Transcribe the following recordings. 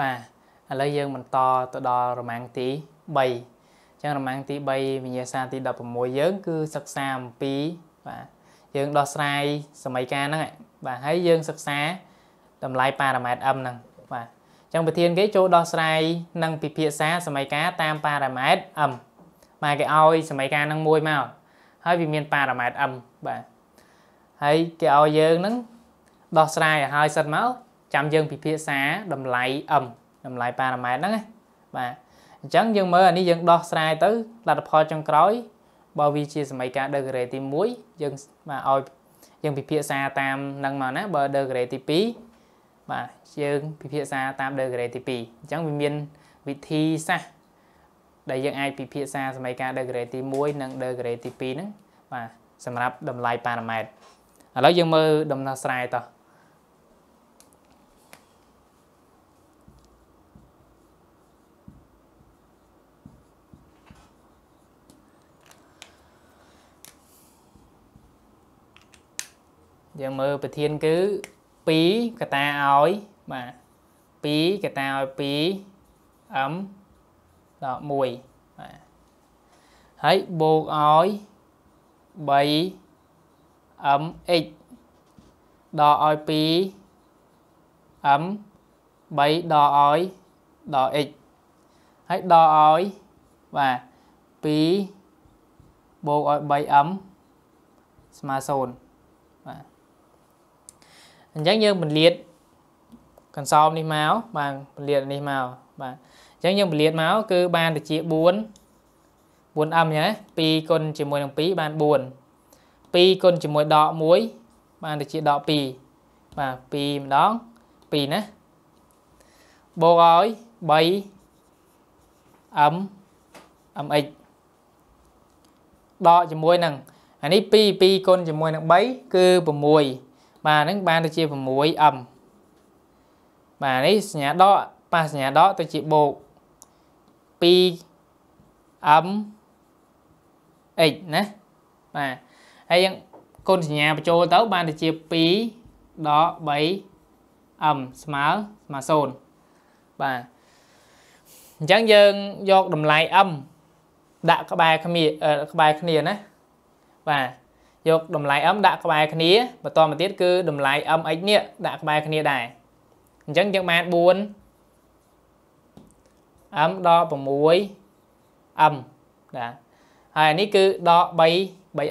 បាទឥឡូវយើងបន្តទៅដល់រមាំងទី3អញ្ចឹងរមាំងទី3វិញ្ញាសាទី16យើងគឺសិក្សាអំពីបាទយើងដោះស្រាយសម័យកាលហ្នឹងបាទហើយយើងសិក្សាតម្លៃប៉ារ៉ាម៉ែត្រ m ហ្នឹងបាទអញ្ចឹងប្រធានគេចូលដោះស្រាយនឹងពិភាក្សាសម័យកាលតាមប៉ារ៉ាម៉ែត្រ m បាទគេឲ្យសម័យកាលហ្នឹងមួយមកហើយវាមានប៉ារ៉ាម៉ែត្រ m បាទហើយគេឲ្យយើងហ្នឹងដោះស្រាយឲ្យហើយសិនមកចាំយើងពិភាក្សាតម្លៃ m តម្លៃប៉ារ៉ាម៉ែត្រហ្នឹងបាទអញ្ចឹងយើងមើលអានេះយើងដោះស្រាយទៅលទ្ធផលចុងក្រោយ បើវាជាសមីការ degree ទី1យើងបាទឲ្យយើងពិភាក្សាតាមនឹងមកណាបើ degree ទី2បាទយើងពិភាក្សាតាម degree ទី2អញ្ចឹងវាមានវិធីសាស្ត្រដែលយើងអាចពិភាក្សាសមីការ degree ទី1និង degree ទី2ហ្នឹងបាទសម្រាប់តម្លៃប៉ារ៉ាម៉ែត្រឥឡូវយើងមើលដំណោះស្រាយតោះយើងមើលប្រធានគឺ2កតាឲ្យបាទ2កតាឲ្យ2 m ដល់1បាទហើយបូកឲ្យ3 mx ដល់ឲ្យ2 m 3ដល់ឲ្យដល់ x ហើយដល់ឲ្យបាទ2បូកឲ្យ 3m ស្មើ0អញ្ចឹងយើងពលាតកន្សោមនេះមកបាទពលាតនេះមកបាទអញ្ចឹងយើងពលាតមកគឺបានទៅជា4 4អឹមអញ្ចឹងណា2គុណជាមួយនឹង2បាន4 2គុណជាមួយដក1បានទៅជាដក2បាទ2ម្ដង2ណាបូកឲ្យ3 m mx ដកជាមួយនឹងអានេះ2 2គុណជាមួយនឹង3គឺ6បាទហ្នឹងបានទៅជា 6m បាទនេះសញ្ញាដកប៉ះសញ្ញាដកទៅជាបូក 2m x ណាបាទហើយយើងគុណសញ្ញាបញ្ចូលទៅបានទៅជា2ដក 3m ស្មើស្មើ0បាទអញ្ចឹងយើងយកតម្លៃ m ដាក់ក្បែរគ្នាក្បែរគ្នាណាបាទយកតម្លៃ m ដាក់ក្បែរគ្នាបន្តមកទៀតគឺតម្លៃ mx នេះដាក់ក្បែរគ្នាដែរអញ្ចឹងយើងបាន4 m ដល់6 m បាទហើយនេះគឺដល់3 3m បាទ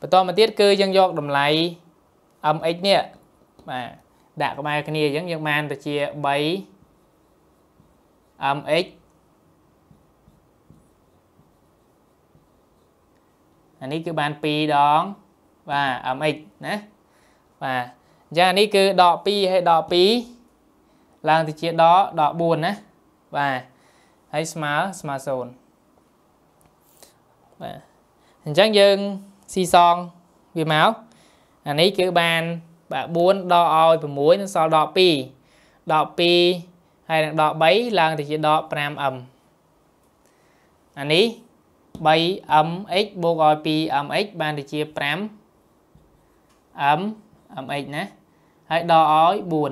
បន្តមកទៀតគឺយើងយកតម្លៃ mx នេះបាទដាក់ក្បែរគ្នាអញ្ចឹងយើងបានទៅជា3 mx អានេះគឺបាន2ដងបាទ mx ណាបាទអញ្ចឹងអានេះគឺដក2ហើយដក2ឡើងទៅជាដកដក4ណាបាទហើយស្មើស្មើ0បាទអញ្ចឹងយើងស៊ីសងវាមកអានេះគឺបានបាទ4ដកឲ្យ6នឹងសល់ដក2ដក2ហើយនឹងដក3ឡើងទៅជាដក 5m អានេះ 3mx បូកឲ្យ 2mx បានទៅជា 5m mx ណាហើយដកឲ្យ4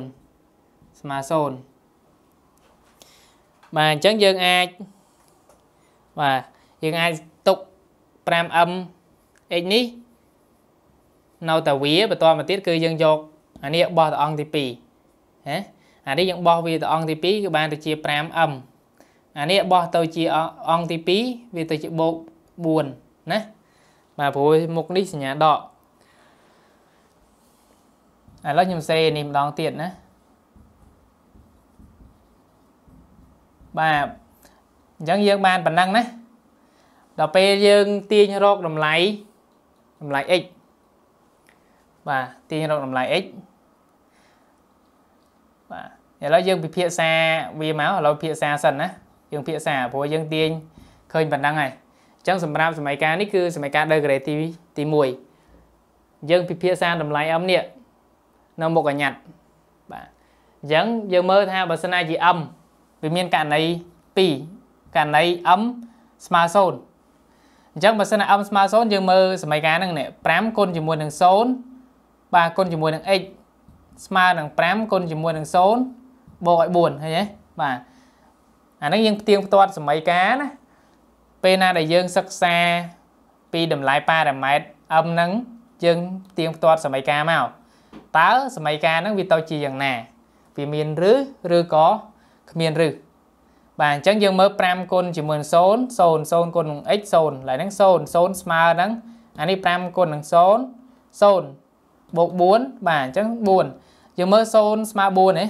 ស្មើ0បាទអញ្ចឹងយើងអាចបាទយើងអាចទុក 5m x នេះនៅតែវាបន្តមកទៀតគឺយើងយកអានេះបោះទៅអង្គទី2ហ៎អានេះយើងបោះវាទៅអង្គទី2គឺបានទៅជា 5m អានេះបោះទៅជាអង្គទី2វាទៅជាបូក4ណាបាទព្រោះមុខនេះសញ្ញាដកឥឡូវខ្ញុំសេនេះម្ដងទៀតណាបាទអញ្ចឹងយើងបានប៉ុណ្ណឹងណាដល់ពេលយើងទាញរកតម្លៃតម្លៃ x បាទទាញរកតម្លៃ x បាទឥឡូវយើង ពិភាក្សាវាមកឥឡូវពិភាក្សាសិនណាយើងភាសាព្រោះយើងទាញឃើញប៉ុណ្ណឹងហើយអញ្ចឹងសម្រាប់សម័យកាលនេះគឺសម័យកាល degree ទីទី1យើងពិភាក្សាតម្លៃអឹមនេះនៅមុខអញ្ញត្តិបាទអញ្ចឹងយើងមើលថាបើសិនណាជាអឹមវាមានករណី2ករណីអឹមស្មើ0អញ្ចឹងបើសិនណាអឹមស្មើ0យើងមើលសម័យកាលហ្នឹងនេះ5គុណជាមួយនឹង0បាទគុណជាមួយនឹង x ស្មើនឹង5គុណជាមួយនឹង0បូកឲ្យ4ឃើញទេបាទអាហ្នឹងយើងផ្ទៀងផ្ទាត់សម័យកាណាពេលណាដែលយើងសិក្សាពីតម្លៃប៉ារ៉ាម៉ែត្រ m ហ្នឹងយើងផ្ទៀងផ្ទាត់សម័យកាមកតើសម័យកាហ្នឹងវាទៅជាយ៉ាងណាវាមានឬឬក៏គ្មានឬ បាទអញ្ចឹងយើងមើល5គុណជាមួយនឹង0 0 0គុណនឹង x 0ឡើយហ្នឹង0 0ស្មើហ្នឹងអានេះ5គុណនឹង0 0បូក4បាទអញ្ចឹង4យើងមើល0ស្មើ4ហ៎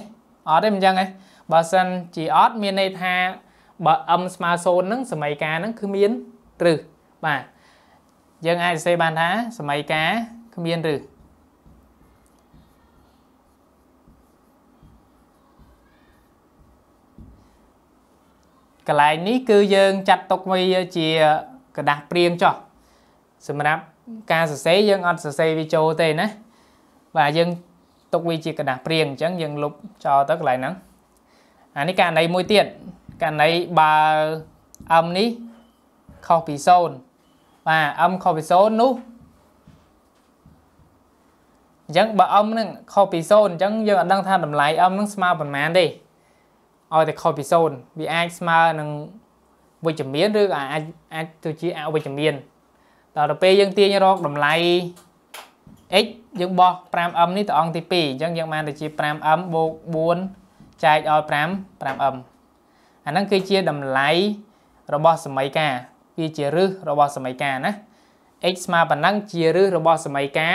អត់ទេមិនអញ្ចឹងហ៎បើសិនជាអត់មានន័យថាបើ m ស្មើ0ហ្នឹងសមីការហ្នឹងគឺមានឬបាទយើងអាចសរសេរបានថាសមីការគ្មានឬកន្លែងនេះគឺយើងចាត់ទុកវាជាกระดาษព្រៀងចោះសម្រាប់ការសរសេរយើងអត់សរសេរវាចូលទេណាបាទយើង ទុកវាជាกระดาษព្រៀងអញ្ចឹងយើងលុបចោលទៅកន្លែងហ្នឹងអានេះករណីមួយទៀតករណីបើអឹមនេះខុសពី0បាទអឹមខុសពី0នោះអញ្ចឹងបើអឹមនឹងខុសពី0អញ្ចឹងយើងអត់ដឹងថាតម្លៃអឹមនឹងស្មើប៉ុន្មានទេឲ្យតែខុសពី0វាអាចស្មើនឹងវិជ្ជមានឬក៏អាចអាចទៅជាអវិជ្ជមានដល់ទៅពេលយើងទាញរកតម្លៃ x យើងបោះ 5m នេះតអង្គទី2អញ្ចឹងយើងបានទៅជា 5m បូក4ចែកឲ្យ5 5m អាហ្នឹងគឺជាតម្លៃរបស់សមីការវាជារឹសរបស់សមីការណា x ស្មើប៉ុណ្ណឹងជារឹសរបស់សមីការ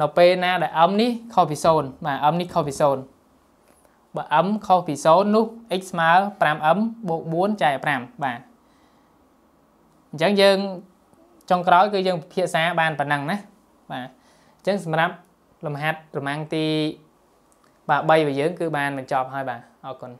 នៅពេលណា ដែល m នេះខុសពី0បាទ m នេះខុសពី0បើ m ខុសពី0នោះ x ស្មើ 5m បូក4ចែក5បាទអញ្ចឹងយើងចុងក្រោយ គឺយើងពិភាក្សាបានប៉ុណ្ណឹងណា បាទអញ្ចឹងសម្រាប់លំហាត់ប្រមាណទីបាទ3វាយើងគឺបានបញ្ចប់ហើយបាទអរគុណ